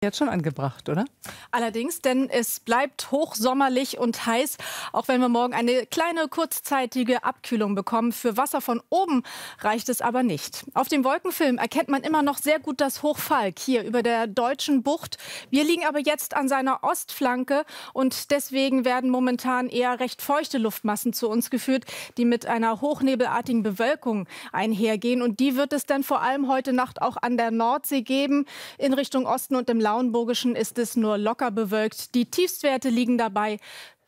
Jetzt schon angebracht, oder? Allerdings, denn es bleibt hochsommerlich und heiß, auch wenn wir morgen eine kleine kurzzeitige Abkühlung bekommen. Für Wasser von oben reicht es aber nicht. Auf dem Wolkenfilm erkennt man immer noch sehr gut das Hochfalk hier über der deutschen Bucht. Wir liegen aber jetzt an seiner Ostflanke und deswegen werden momentan eher recht feuchte Luftmassen zu uns geführt, die mit einer hochnebelartigen Bewölkung einhergehen. Und die wird es dann vor allem heute Nacht auch an der Nordsee geben, in Richtung Osten und im Land. Lauenburgischen ist es nur locker bewölkt. Die Tiefstwerte liegen dabei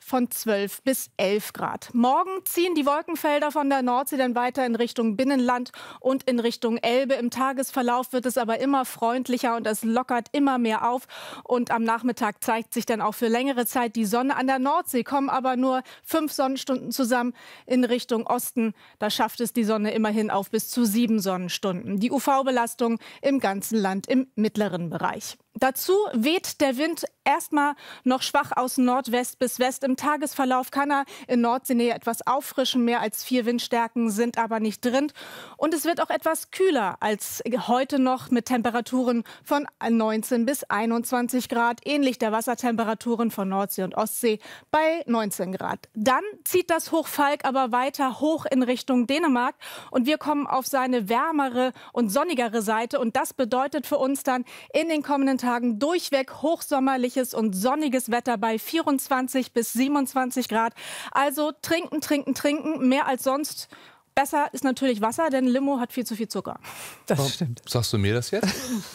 von 12 bis 11 Grad. Morgen ziehen die Wolkenfelder von der Nordsee dann weiter in Richtung Binnenland und in Richtung Elbe. Im Tagesverlauf wird es aber immer freundlicher und es lockert immer mehr auf. Und am Nachmittag zeigt sich dann auch für längere Zeit die Sonne. An der Nordsee kommen aber nur fünf Sonnenstunden zusammen in Richtung Osten. Da schafft es die Sonne immerhin auf bis zu sieben Sonnenstunden. Die UV-Belastung im ganzen Land im mittleren Bereich. Dazu weht der Wind erstmal noch schwach aus Nordwest bis West. Im Tagesverlauf kann er in Nordseenähe etwas auffrischen. Mehr als vier Windstärken sind aber nicht drin. Und es wird auch etwas kühler als heute noch mit Temperaturen von 19 bis 21 Grad, ähnlich der Wassertemperaturen von Nordsee und Ostsee bei 19 Grad. Dann zieht das Hochfalk aber weiter hoch in Richtung Dänemark und wir kommen auf seine wärmere und sonnigere Seite. Und das bedeutet für uns dann in den kommenden Tagen durchweg hochsommerliches und sonniges Wetter bei 24 bis 27 Grad. Also trinken, trinken, trinken, mehr als sonst. Besser ist natürlich Wasser, denn Limo hat viel zu viel Zucker. Das Warum stimmt. Sagst du mir das jetzt?